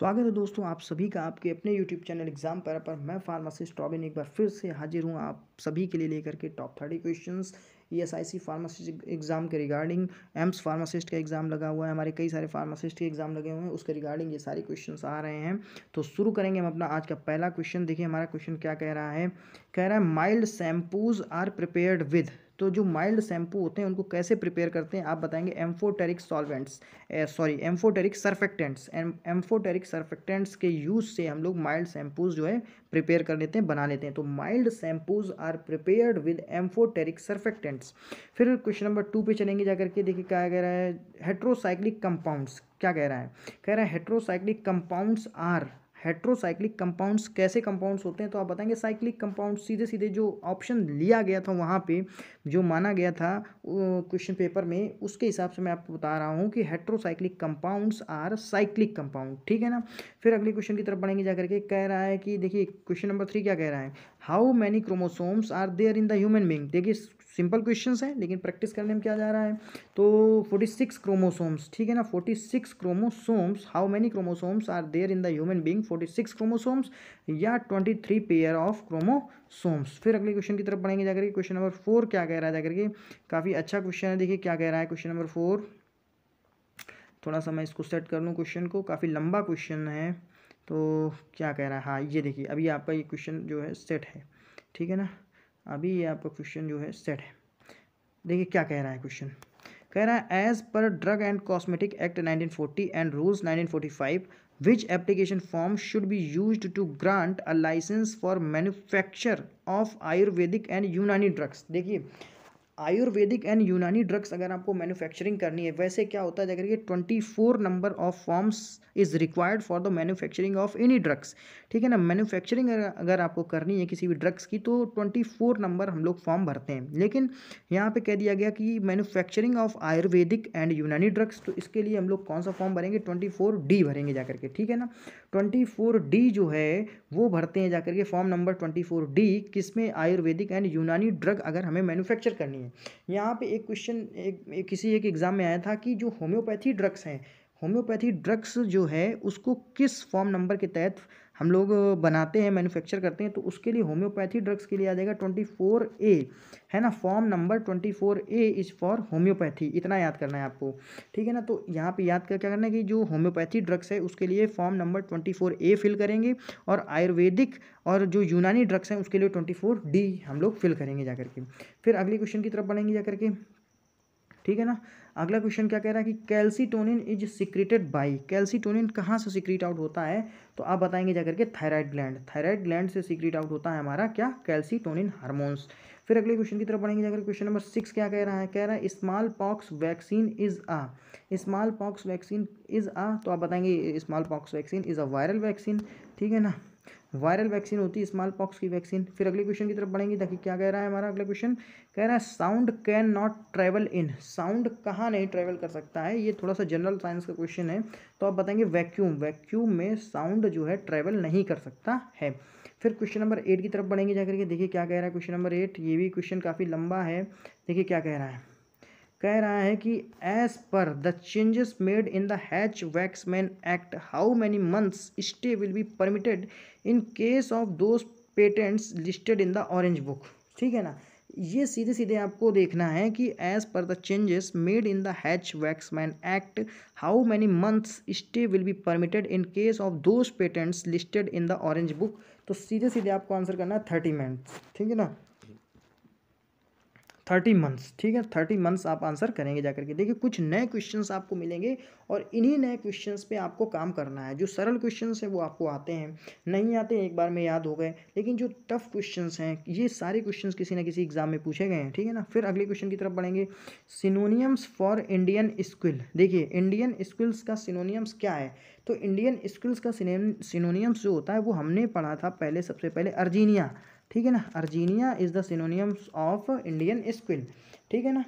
स्वागत है दोस्तों आप सभी का आपके अपने यूट्यूब चैनल एग्जाम पर पर मैं फार्मासिस्ट रॉबिन एक बार फिर से हाजिर हूँ आप सभी के लिए लेकर के top thirty questions E S I C pharmacist exam के रिगार्डिंग एम्स फार्मासिस्ट का एग्ज़ाम लगा हुआ है हमारे कई सारे फार्मासिस्ट के एग्ज़ाम लगे हुए हैं उसके रिगार्डिंग ये सारे क्वेश्चन आ रहे हैं तो शुरू करेंगे हम अपना आज का पहला क्वेश्चन देखिए हमारा क्वेश्चन क्या कह रहा है कह रहा है mild shampoos are prepared with तो जो माइल्ड शैम्पू होते हैं उनको कैसे प्रिपेयर करते हैं आप बताएंगे amphoteric solvents sorry amphoteric surfactants amphoteric surfactants के यूज़ से हम लोग माइल्ड शैम्पूज जो है प्रिपेयर कर लेते हैं बना लेते हैं तो mild shampoos are prepared with amphoteric surfactants फिर क्वेश्चन नंबर टू पे चलेंगे जाकर के देखिए क्या कह रहा है हेट्रोसाइक्लिक कंपाउंड्स क्या कह रहा है कह रहा है heterocyclic compounds are heterocyclic compounds कैसे कंपाउंड्स होते हैं तो आप बताएंगे साइक्लिक कंपाउंड सीधे सीधे जो ऑप्शन लिया गया था वहाँ पे जो माना गया था क्वेश्चन पेपर में उसके हिसाब से मैं आपको बता रहा हूँ कि heterocyclic compounds are cyclic compound ठीक है ना फिर अगले क्वेश्चन की तरफ बढ़ेंगे जा करके कह रहा है कि देखिए क्वेश्चन नंबर थ्री क्या कह रहा है how many chromosomes are there in the human being देखिए सिंपल क्वेश्चन हैं लेकिन प्रैक्टिस करने में क्या जा रहा है तो फोर्टी सिक्स क्रोमोसोम्स ठीक है ना forty six chromosomes how many chromosomes are there in the human being forty six chromosomes या twenty three pair of chromosomes फिर अगले क्वेश्चन की तरफ बढ़ेंगे जाकर के क्वेश्चन नंबर फोर क्या कह रहा है जाकर के काफ़ी अच्छा क्वेश्चन है देखिए क्या कह रहा है क्वेश्चन नंबर फोर थोड़ा सा मैं इसको सेट कर लूँ क्वेश्चन को काफ़ी लंबा क्वेश्चन है तो क्या कह रहा है हाँ ये देखिए अभी आपका ये क्वेश्चन जो है सेट है ठीक है ना अभी ये आपका क्वेश्चन जो है सेट है देखिए क्या कह रहा है क्वेश्चन कह रहा है as per drug and cosmetic act nineteen forty and rules nineteen forty five which application form should be use to grant a licence for manufacture of Ayurvedic and Unani drugs देखिए आयुर्वेदिक एंड यूनानी ड्रग्स अगर आपको manufacturing करनी है वैसे क्या होता है अगर ये twenty four number of forms is required for the manufacturing of any drugs ठीक है ना मैन्युफैक्चरिंग अगर आपको करनी है किसी भी ड्रग्स की तो ट्वेंटी फोर नंबर हम लोग फॉर्म भरते हैं लेकिन यहाँ पे कह दिया गया कि manufacturing of Ayurvedic and Unani drugs तो इसके लिए हम लोग कौन सा फॉर्म भरेंगे ट्वेंटी फोर डी भरेंगे जाकर के ठीक है ना ट्वेंटी फोर डी जो है वो भरते हैं जाकर के form number twenty four D किसमें आयुर्वेदिक एंड यूनानी ड्रग अगर हमें मैनुफैक्चर करनी है यहाँ पे एक क्वेश्चन एक, एक किसी एक एग्ज़ाम में आया था कि जो होम्योपैथी ड्रग्स हैं होम्योपैथी ड्रग्स जो है उसको किस फॉर्म नंबर के तहत हम लोग बनाते हैं मैन्युफैक्चर करते हैं तो उसके लिए होम्योपैथी ड्रग्स के लिए आ जाएगा ट्वेंटी फोर ए है ना form number twenty four A is for homeopathy इतना याद करना है आपको ठीक है ना तो यहाँ पे याद कर क्या करना है कि जो होम्योपैथी ड्रग्स है उसके लिए form number twenty four A fill करेंगे और आयुर्वेदिक और जो यूनानी ड्रग्स हैं उसके लिए ट्वेंटी फोर डी हम लोग फिल करेंगे जाकर के फिर अगले क्वेश्चन की तरफ बढ़ेंगे जा करके ठीक है ना अगला क्वेश्चन क्या कह रहा है कि calcitonin is secreted by calcitonin कहाँ से सिक्रीट आउट होता है तो आप बताएंगे जाकर के थायराइड ग्लैंड थायराइड ग्लैंड से सिक्रीट आउट होता है हमारा क्या कैल्सीटोनिन हार्मोन्स फिर अगले क्वेश्चन की तरफ बढ़ेंगे जाकर क्वेश्चन नंबर सिक्स क्या कह रहा है कह रहा है smallpox vaccine is a smallpox vaccine is a तो आप बताएंगे smallpox vaccine is a viral vaccine ठीक है ना वायरल वैक्सीन होती है स्मॉल पॉक्स की वैक्सीन फिर अगले क्वेश्चन की तरफ बढ़ेंगे देखिए क्या कह रहा है हमारा अगला क्वेश्चन कह रहा है sound cannot travel in sound कहाँ नहीं ट्रैवल कर सकता है ये थोड़ा सा जनरल साइंस का क्वेश्चन है तो आप बताएंगे वैक्यूम वैक्यूम में साउंड जो है ट्रैवल नहीं कर सकता है फिर क्वेश्चन नंबर एट की तरफ बढ़ेंगे जाकर के देखिए क्या कह रहा है क्वेश्चन नंबर एट ये भी क्वेश्चन काफ़ी लंबा है देखिए क्या कह रहा है कह रहा है कि as per the changes made in the Hatch Waxman Act how many months stay will be permitted in case of those patents listed in the Orange Book ठीक है ना ये सीधे सीधे आपको देखना है कि as per the changes made in the Hatch Waxman Act how many months stay will be permitted in case of those patents listed in the Orange Book तो सीधे सीधे आपको आंसर करना है थर्टी मंथ्स ठीक है ना थर्टी मंथ्स ठीक है थर्टी मंथ्स आप आंसर करेंगे जाकर के देखिए कुछ नए क्वेश्चंस आपको मिलेंगे और इन्हीं नए क्वेश्चंस पे आपको काम करना है जो सरल क्वेश्चंस हैं वो आपको आते हैं नहीं आते हैं, एक बार में याद हो गए लेकिन जो टफ क्वेश्चंस हैं ये सारे क्वेश्चंस किसी ना किसी एग्जाम में पूछे गए हैं ठीक है ना फिर अगले क्वेश्चन की तरफ बढ़ेंगे सिनोनियम्स फॉर इंडियन स्किल देखिए इंडियन स्किल्स का सिनोनियम्स क्या है तो इंडियन स्किल्स का सिनोनियम्स जो होता है वो हमने पढ़ा था पहले सबसे पहले अर्जीनिया ठीक है ना Urginea is the synonyms of Indian squill ठीक है ना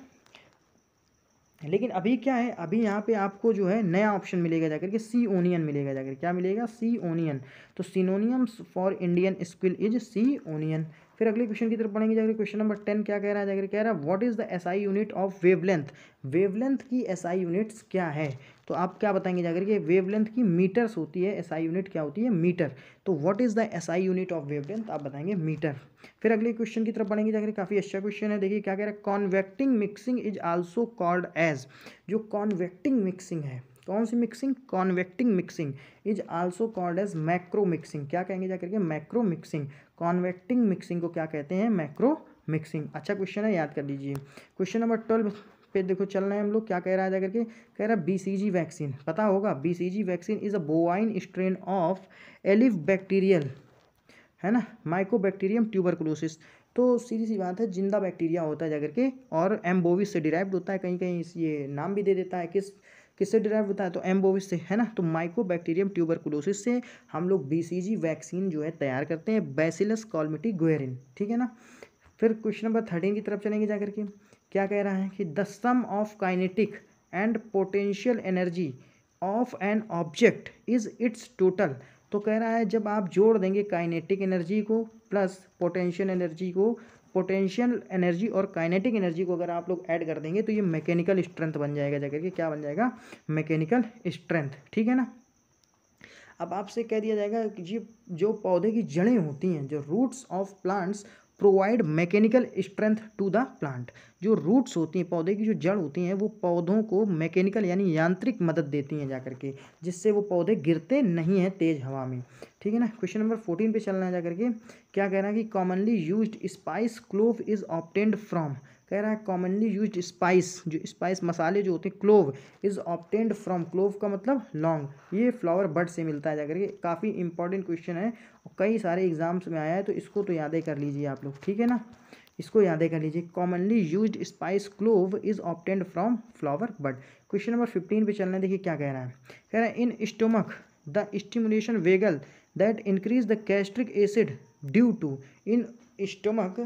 लेकिन अभी क्या है अभी यहाँ पे आपको जो है नया ऑप्शन मिलेगा जाकर के सी ओनियन मिलेगा जाकर क्या मिलेगा सी ओनियन तो synonyms for Indian squill is sea onion फिर अगले क्वेश्चन की तरफ पढ़ेंगे जाकर क्वेश्चन नंबर टेन क्या कह रहा है जाकर कह रहा है what is the SI unit of wavelength wavelength की एसआई यूनिट्स क्या है तो आप क्या बताएंगे जाकर के वेवलेंथ की मीटर्स होती है एसआई यूनिट क्या होती है मीटर तो what is the SI unit of wavelength आप बताएंगे मीटर फिर अगले क्वेश्चन की तरफ पढ़ेंगे जाकर काफ़ी अच्छा क्वेश्चन है देखिए क्या कह रहा है convecting mixing is also called as जो कॉन्वेक्टिंग मिक्सिंग है कौन सी mixing convecting mixing is also called as macro mixing क्या कहेंगे जा करके मैक्रो मिक्सिंग कॉन्वेक्टिंग मिक्सिंग को क्या कहते हैं मैक्रो मिक्सिंग अच्छा क्वेश्चन है याद कर लीजिए क्वेश्चन नंबर ट्वेल्व पे देखो चल रहे हैं हम लोग क्या कह रहा है जा करके कह रहा है बी वैक्सीन पता होगा B vaccine is a bovine strain of alive bacterial है ना माइकोबैक्टीरियम ट्यूबरकुलोसिस तो सीधी सी बात है जिंदा बैक्टीरिया होता है जाकर के और एम्बोविस से डिराइव्ड होता है कहीं कहीं ये नाम भी दे देता है किस किससे डिराइव होता है तो एम्बोविस से है ना तो माइकोबैक्टीरियम ट्यूबरकुलोसिस से हम लोग बीसीजी वैक्सीन जो है तैयार करते हैं बैसिलस कॉलमिटी गुएरिन ठीक है ना फिर क्वेश्चन नंबर थर्टीन की तरफ चलेंगे जाकर के क्या कह रहा है कि the sum of kinetic and potential energy of an object is its total तो कह रहा है जब आप जोड़ देंगे काइनेटिक एनर्जी को प्लस पोटेंशियल एनर्जी को पोटेंशियल एनर्जी और काइनेटिक एनर्जी को अगर आप लोग ऐड कर देंगे तो ये मैकेनिकल स्ट्रेंथ बन जाएगा जाकर के क्या बन जाएगा मैकेनिकल स्ट्रेंथ ठीक है ना अब आपसे कह दिया जाएगा कि जी जो पौधे की जड़ें होती हैं जो roots of plants provide mechanical strength to the plant जो रूट्स होती हैं पौधे की जो जड़ होती हैं वो पौधों को मैकेनिकल यानी यांत्रिक मदद देती हैं जा करके जिससे वो पौधे गिरते नहीं हैं तेज़ हवा में ठीक है ना क्वेश्चन नंबर फोर्टीन पे चलना है जा करके क्या कह रहा है कि commonly use spice clove is obtained from कह रहा है कॉमनली यूज स्पाइस जो स्पाइस मसाले जो होते हैं clove is obtained from clove का मतलब लॉन्ग ये फ्लावर बर्ड से मिलता है जाकर के काफ़ी इंपॉर्टेंट क्वेश्चन है और कई सारे एग्जाम्स में आया है तो इसको तो यादें कर लीजिए आप लोग ठीक है ना इसको यादें कर लीजिए commonly use spice clove is obtained from flower bud question number fifteen पे चलना रहे देखिए क्या कह रहा है कह रहा है in stomach the stimulation vagal that increase the gastric acid due to in stomach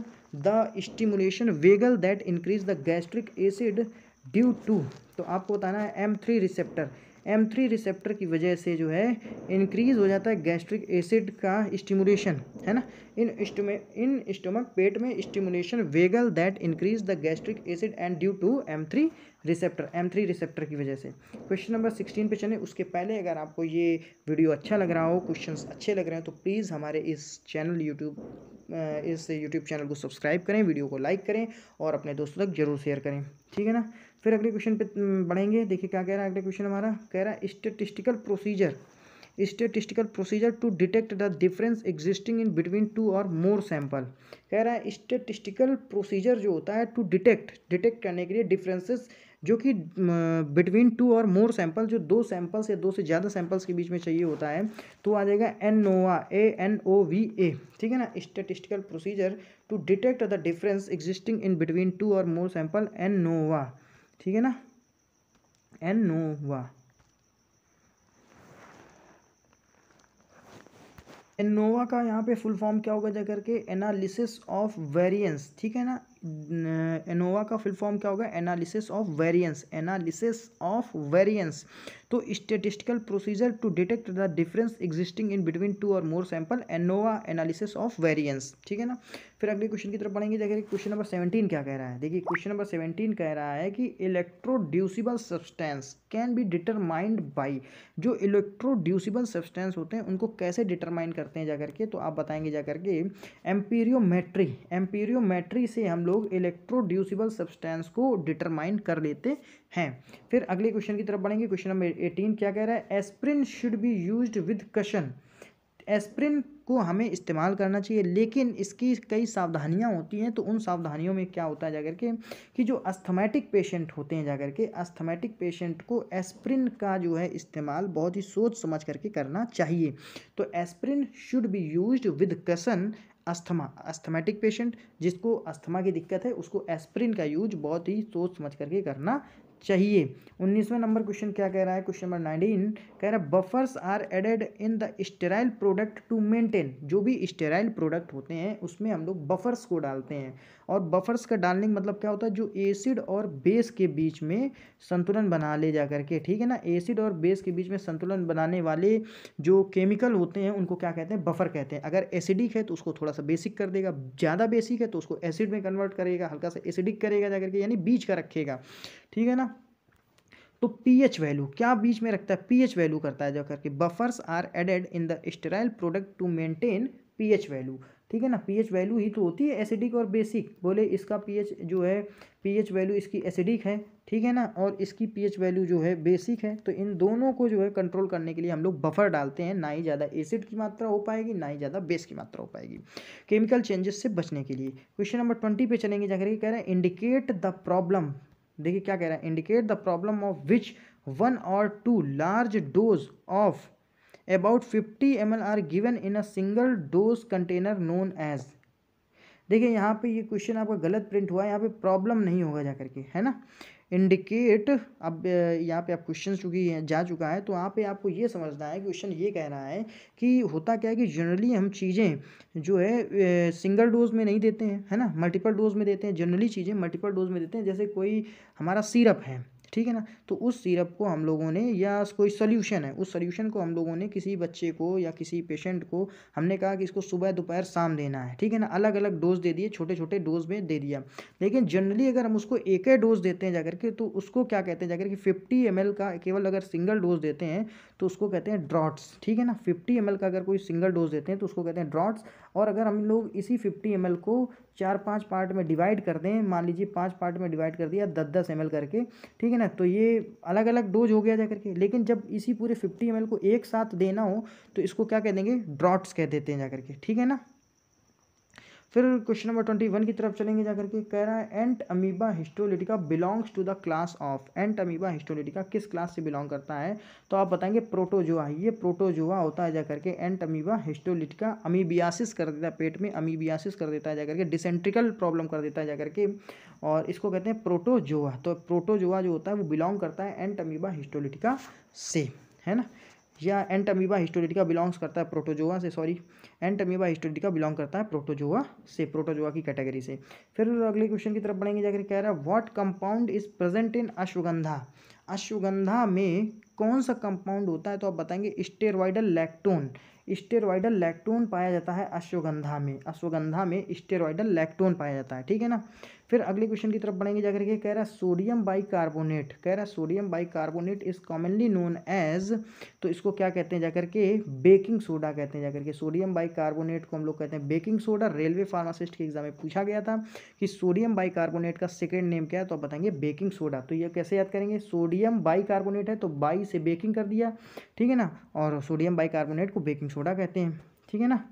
the stimulation vagal that increase the gastric acid due to तो आपको बताना है M three receptor M three receptor की वजह से जो है इंक्रीज हो जाता है गैस्ट्रिक एसिड का स्टिमुलेशन है ना इन स्टोमे इन स्टोमक पेट में stimulation vagal that increase the gastric acid and due to M three receptor M three receptor की वजह से क्वेश्चन नंबर सिक्सटीन पे चले उसके पहले अगर आपको ये वीडियो अच्छा लग रहा हो क्वेश्चन अच्छे लग रहे हैं तो प्लीज़ हमारे इस चैनल यूट्यूब इस यूट्यूब चैनल को सब्सक्राइब करें वीडियो को लाइक करें और अपने दोस्तों तक जरूर शेयर करें ठीक है ना फिर अगले क्वेश्चन पे बढ़ेंगे देखिए क्या कह रहा है अगले क्वेश्चन हमारा कह रहा है statistical procedure statistical procedure to detect the difference existing in between two or more sample कह रहा है स्टेटिस्टिकल प्रोसीजर जो होता है टू डिटेक्ट डिटेक्ट करने के लिए डिफरेंसेस जो कि between two or more sample जो दो सैंपल्स या दो से ज़्यादा सैंपल्स के बीच में चाहिए होता है तो आ जाएगा ANOVA A N O V A ठीक है ना statistical procedure to detect the difference existing in between two or more sample N नोवा ठीक है ना एन नोवा एनोवा का यहाँ पे फुल फॉर्म क्या होगा जाकर के एनालिसिस ऑफ वेरिएंस ठीक है ना एनोवा अं, का फुल फॉर्म क्या होगा analysis of variance analysis of variance तो statistical procedure to detect the difference existing in between two or more sample ANOVA analysis of variance ठीक है ना फिर अगले क्वेश्चन की तरफ पढ़ेंगे देखिए क्वेश्चन नंबर सेवेंटीन क्या कह रहा है देखिए क्वेश्चन नंबर सेवेंटीन कह रहा है कि electroreducible substance can be determined by जो इलेक्ट्रोड्यूसिबल सब्सटेंस होते हैं उनको कैसे डिटरमाइन करते हैं जाकर के तो आप बताएंगे जा करके एम्पीरियोमेट्री एम्पीरियोमेट्री से हम लोग इलेक्ट्रोड्यूसिबल सब्सटेंस को डिटरमाइन कर लेते हैं फिर अगले क्वेश्चन की तरफ बढ़ेंगे क्वेश्चन नंबर एटीन क्या कह रहा है aspirin should be use with caution aspirin को हमें इस्तेमाल करना चाहिए लेकिन इसकी कई सावधानियां होती हैं तो उन सावधानियों में क्या होता है जाकर के कि जो अस्थमेटिक पेशेंट होते हैं जाकर के अस्थमेटिक पेशेंट को एस्प्रिन का जो है इस्तेमाल बहुत ही सोच समझ करके करना चाहिए तो aspirin should be use with caution asthma asthmatic patient जिसको अस्थमा की दिक्कत है उसको एस्प्रिन का यूज बहुत ही सोच समझ करके करना चाहिए उन्नीसवें नंबर क्वेश्चन क्या कह रहा है क्वेश्चन नंबर नाइनटीन कह रहा है buffers are added in the sterile product to maintain जो भी स्टेराइल प्रोडक्ट होते हैं उसमें हम लोग बफर्स को डालते हैं और बफर्स का डालने का मतलब क्या होता है जो एसिड और बेस के बीच में संतुलन बना ले जा करके ठीक है ना एसिड और बेस के बीच में संतुलन बनाने वाले जो केमिकल होते हैं उनको क्या कहते हैं बफर कहते हैं अगर एसिडिक है तो उसको थोड़ा सा बेसिक कर देगा ज़्यादा बेसिक है तो उसको एसिड में कन्वर्ट करेगा हल्का सा एसिडिक करेगा जा करके यानी बीच का रखेगा ठीक है ना तो पीएच वैल्यू क्या बीच में रखता है पीएच वैल्यू करता है जो करके buffers are added in the sterile product to maintain pH value ठीक है ना पीएच वैल्यू ही तो होती है एसिडिक और बेसिक बोले इसका पीएच जो है पीएच वैल्यू इसकी एसिडिक है ठीक है ना और इसकी पीएच वैल्यू जो है बेसिक है तो इन दोनों को जो है कंट्रोल करने के लिए हम लोग बफर डालते हैं ना ही ज़्यादा एसिड की मात्रा हो पाएगी ना ही ज़्यादा बेस की मात्रा हो पाएगी केमिकल चेंजेस से बचने के लिए क्वेश्चन नंबर ट्वेंटी पे चलेंगे जाकर कह रहे हैं इंडिकेट द प्रॉब्लम देखिए क्या कह रहा है indicate the problem of which one or two large dose of about fifty M are given in a single dose container known as देखिए यहाँ पे ये क्वेश्चन आपका गलत प्रिंट हुआ है यहाँ पे प्रॉब्लम नहीं होगा जा करके है ना इंडिकेट अब यहाँ पे आप क्वेश्चन चूँकि जा चुका है तो यहाँ पे आपको ये समझना है क्वेश्चन ये कह रहा है कि होता क्या है कि जनरली हम चीज़ें जो है सिंगल डोज में नहीं देते हैं है ना मल्टीपल डोज में देते हैं जनरली चीज़ें मल्टीपल डोज में देते हैं जैसे कोई हमारा सीरप है ठीक है ना तो उस सिरप को हम लोगों ने या कोई सोल्यूशन है उस सोल्यूशन को हम लोगों ने किसी बच्चे को या किसी पेशेंट को हमने कहा कि इसको सुबह दोपहर शाम देना है ठीक है ना अलग अलग डोज दे दिए छोटे छोटे डोज में दे दिया लेकिन जनरली अगर हम उसको एक ही डोज देते हैं जाकर के तो उसको क्या कहते हैं जाकर के फिफ्टी एम का केवल अगर सिंगल डोज देते हैं तो उसको कहते हैं ड्रॉट्स ठीक है ना फिफ्टी एम का अगर कोई सिंगल डोज देते हैं तो उसको कहते हैं ड्रॉट्स और अगर हम लोग इसी फिफ्टी एम को चार पांच पार्ट में डिवाइड कर दें मान लीजिए पांच पार्ट में डिवाइड कर दिया दस दस एम करके ठीक है ना तो ये अलग अलग डोज हो गया जा करके लेकिन जब इसी पूरे फिफ्टी एम को एक साथ देना हो तो इसको क्या कह देंगे ड्रॉट्स कह देते हैं जा करके ठीक है ना फिर क्वेश्चन नंबर ट्वेंटी वन की तरफ चलेंगे जाकर के कह रहा है Entamoeba histolytica belongs to the class of Entamoeba histolytica किस क्लास से बिलोंग करता है तो आप बताएंगे प्रोटोजुआ ये प्रोटोजोआ होता है जाकर के एंट अमीबा हिस्टोलिटिका अमीबियासिस कर देता है पेट में अमीबियासिस कर देता है जाकर के डिसेंट्रिकल प्रॉब्लम कर देता है जाकर के और इसको कहते हैं प्रोटोजोआ तो प्रोटोजोआ जो होता है वो बिलोंग करता है एंट अमीबा हिस्टोलिटिका से है ना या एंटमीबा हिस्टोरिटिका बिलोंग्स करता है प्रोटोजोआ से सॉरी एंटमीबा हिस्टोरिटिका बिलोंग करता है प्रोटोजोआ से प्रोटोजोआ की कैटेगरी से फिर अगले क्वेश्चन की तरफ बढ़ेंगे जाकर कह रहा है what compound is present in Ashwagandha Ashwagandha में कौन सा कंपाउंड होता है तो आप बताएंगे स्टेरॉइडल लैक्टोन स्टेरॉइडल लैक्टोन पाया जाता है अश्वगंधा में अश्वगंधा में स्टेरॉइडल लैक्टोन पाया जाता है ठीक है ना फिर अगले क्वेश्चन की तरफ बढ़ेंगे जाकर के कह रहा है सोडियम बाइकार्बोनेट कह रहा है sodium bicarbonate is commonly known as तो इसको क्या कहते हैं जाकर के बेकिंग सोडा कहते हैं जाकर के सोडियम बाइकार्बोनेट को हम लोग कहते हैं बेकिंग सोडा रेलवे फार्मासिस्ट के एग्जाम में पूछा गया था कि सोडियम बाइकार्बोनेट का सेकेंड नेम क्या है तो आप बताएंगे बेकिंग सोडा तो ये कैसे याद करेंगे सोडियम बाइकार्बोनेट है तो बाई से बेकिंग कर दिया ठीक है ना और सोडियम बाइकार्बोनेट को बेकिंग सोडा कहते हैं ठीक है ना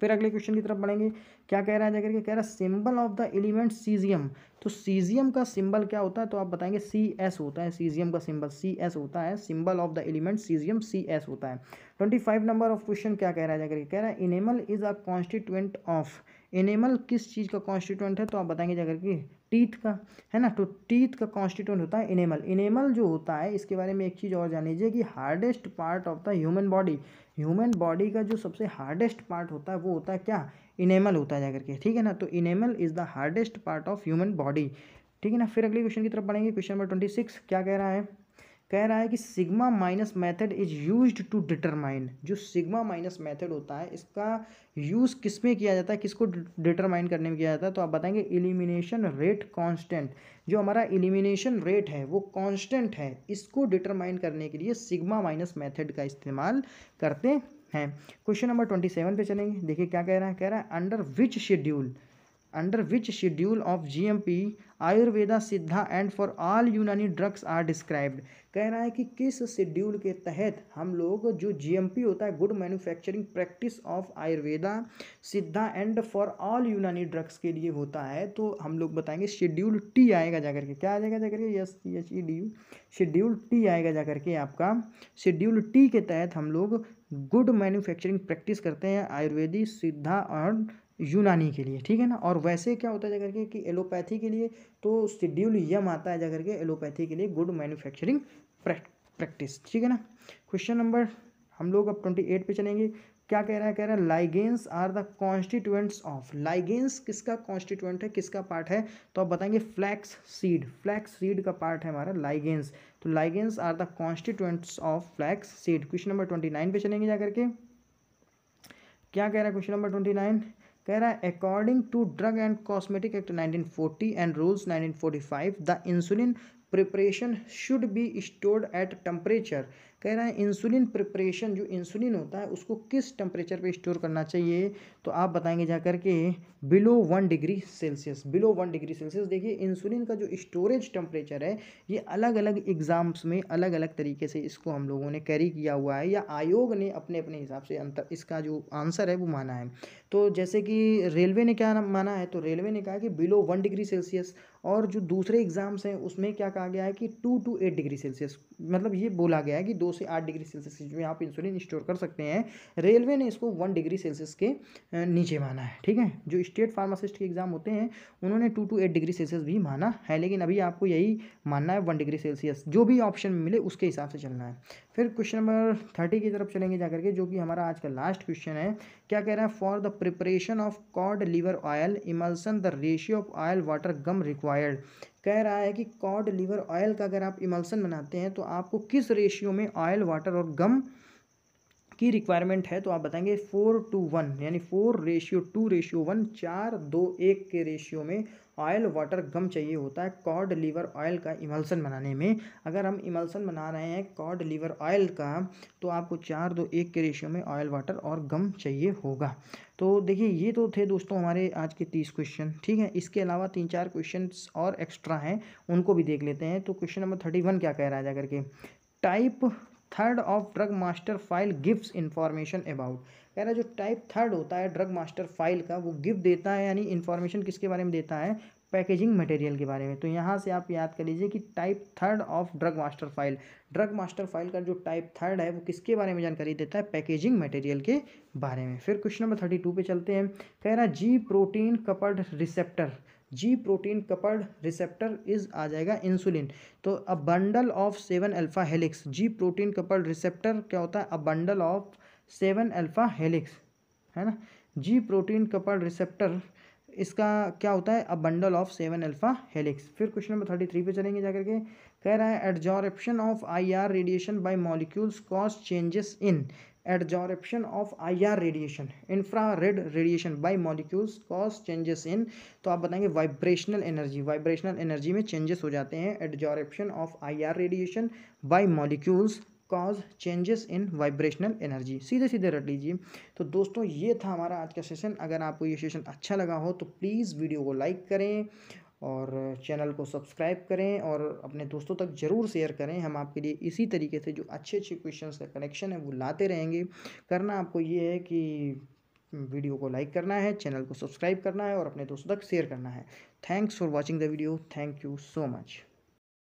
फिर अगले क्वेश्चन की तरफ बढ़ेंगे क्या कह रहा है जाकर के कह रहा है symbol of the element caesium तो सीजियम का सिंबल क्या होता है तो आप बताएंगे सी एस होता है सीजियम का सिंबल सी एस होता है symbol of the element caesium C S होता है twenty five number of question क्या कह रहा है जाकर के कह रहा है enamel is a constituent of animal किस चीज़ का कॉन्स्टिट्यूंट है तो आप बताएंगे जाकर के टीथ का है ना तो टीथ का कॉन्स्टिट्यूंट होता है इनेमल इनेमल जो होता है इसके बारे में एक चीज़ और जान लीजिए कि hardest part of the human body human body का जो सबसे हार्डेस्ट पार्ट होता है वो होता है क्या इनेमल होता है जाकर के ठीक है ना तो enamel is the hardest part of human body ठीक है ना फिर अगले क्वेश्चन की तरफ पढ़ेंगे क्वेश्चन नंबर ट्वेंटी सिक्स क्या कह रहा है कह रहा है कि sigma minus method is used to determine जो सिग्मा माइनस मेथड होता है इसका यूज़ किस में किया जाता है किसको डिटरमाइन करने में किया जाता है तो आप बताएंगे एलिमिनेशन रेट कांस्टेंट जो हमारा एलिमिनेशन रेट है वो कांस्टेंट है इसको डिटरमाइन करने के लिए सिग्मा माइनस मैथड का इस्तेमाल करते हैं क्वेश्चन नंबर ट्वेंटी सेवन पे चलेंगे देखिए क्या कह रहा है कह रहा है under which schedule under which schedule of G M P Ayurveda Siddha and for all Unani drugs are described कह रहा है कि किस शेड्यूल के तहत हम लोग जो जीएमपी होता है good manufacturing practice of Ayurveda Siddha and for all Unani drugs के लिए होता है तो हम लोग बताएंगे शेड्यूल टी आएगा जाकर के क्या आ जाएगा जाकर के S H E D U schedule T आएगा जाकर के आपका शेड्यूल टी के तहत हम लोग गुड मैन्युफैक्चरिंग प्रैक्टिस करते हैं आयुर्वेदी सिद्धा और यूनानी के लिए ठीक है ना और वैसे क्या होता है जाकर के कि एलोपैथी के लिए तो शेड्यूल यम आता है जाकर के एलोपैथी के लिए गुड मैन्युफैक्चरिंग प्रैक्टिस ठीक है ना क्वेश्चन नंबर हम लोग अब ट्वेंटी एट पर चलेंगे क्या कह रहा है कह रहा है lignans are the constituents of lignans किसका कॉन्स्टिट्यूएंट है किसका पार्ट है तो आप बताएंगे फ्लैक्स सीड फ्लैक्स सीड का पार्ट है हमारा लाइगेंस तो lignans are the constituents of flax seed question number twenty nine पे चलेंगे जाकर के क्या कह रहा है क्वेश्चन नंबर ट्वेंटी नाइन कह रहा है according to drug and cosmetic act 1940 and rules 1945 the insulin preparation should be stored at temperature कह रहा है इंसुलिन प्रिपरेशन जो इंसुलिन होता है उसको किस टेम्परेचर पे स्टोर करना चाहिए तो आप बताएंगे जा कर के below one degree Celsius below one degree Celsius देखिए इंसुलिन का जो स्टोरेज टेम्परेचर है ये अलग अलग एग्ज़ाम्स में अलग अलग तरीके से इसको हम लोगों ने कैरी किया हुआ है या आयोग ने अपने अपने हिसाब से अंतर इसका जो आंसर है वो माना है तो जैसे कि रेलवे ने क्या माना है तो रेलवे ने कहा कि बिलो वन डिग्री सेल्सियस और जो दूसरे एग्ज़ाम्स हैं उसमें क्या कहा गया है कि two to eight degree Celsius मतलब ये बोला गया है कि दो से आठ डिग्री सेल्सियस के में आप इंसुलिन स्टोर कर सकते हैं रेलवे ने इसको वन डिग्री सेल्सियस के नीचे माना है ठीक है जो स्टेट फार्मासिस्ट के एग्ज़ाम होते हैं उन्होंने two to eight degree Celsius भी माना है लेकिन अभी आपको यही मानना है वन डिग्री सेल्सियस जो भी ऑप्शन मिले उसके हिसाब से चलना है फिर क्वेश्चन नंबर थर्टी की तरफ चलेंगे जाकर के जो कि हमारा आज का लास्ट क्वेश्चन है क्या कह रहा है for the preparation of cod liver oil emulsion the ratio of oil water gum required कह रहा है कि कॉड लीवर ऑयल का अगर आप इमल्सन बनाते हैं तो आपको किस रेशियो में ऑयल वाटर और गम की रिक्वायरमेंट है तो आप बताएंगे फोर टू वन यानी four ratio two ratio one चार दो एक के रेशियो में ऑयल वाटर गम चाहिए होता है कॉड लीवर ऑयल का इमल्सन बनाने में अगर हम इमल्सन बना रहे हैं कॉड लीवर ऑयल का तो आपको चार दो एक के रेशियो में ऑयल वाटर और गम चाहिए होगा तो देखिए ये तो थे दोस्तों हमारे आज के तीस क्वेश्चन ठीक है इसके अलावा तीन चार क्वेश्चन और एक्स्ट्रा हैं उनको भी देख लेते हैं तो क्वेश्चन नंबर थर्टी वन क्या कह रहा है जाकर के type third of drug master file gives information about कह रहा है जो टाइप थर्ड होता है ड्रग मास्टर फाइल का वो गिव देता है यानी इन्फॉर्मेशन किसके बारे में देता है पैकेजिंग मटेरियल के बारे में तो यहाँ से आप याद कर लीजिए कि type third of drug master file drug master file का जो टाइप थर्ड है वो किसके बारे में जानकारी देता है पैकेजिंग मटेरियल के बारे में फिर क्वेश्चन नंबर थर्टी टू पे चलते हैं कह रहा G protein coupled receptor G protein coupled receptor is आ जाएगा इंसुलिन तो a bundle of seven alpha helix G protein coupled receptor क्या होता है a bundle of seven alpha helix है ना जी प्रोटीन कपल्ड रिसेप्टर इसका क्या होता है a bundle of seven alpha helix फिर क्वेश्चन नंबर थर्टी थ्री पर चलेंगे जाकर के कह रहा है adsorption of I R radiation by molecules cause changes in adsorption of I R radiation infrared radiation by molecules cause changes in तो आप बताएंगे वाइब्रेशनल एनर्जी वाइब्रेशनल एनर्जी में चेंजेस हो जाते हैं adsorption of I R radiation by molecules cause changes in vibrational energy सीधे सीधे रट लीजिए तो दोस्तों ये था हमारा आज का सेशन अगर आपको ये सेशन अच्छा लगा हो तो प्लीज़ वीडियो को लाइक करें और चैनल को सब्सक्राइब करें और अपने दोस्तों तक ज़रूर शेयर करें हम आपके लिए इसी तरीके से जो अच्छे अच्छे क्वेश्चंस का कलेक्शन है वो लाते रहेंगे करना आपको ये है कि वीडियो को लाइक करना है चैनल को सब्सक्राइब करना है और अपने दोस्तों तक शेयर करना है thanks for watching the video thank you so much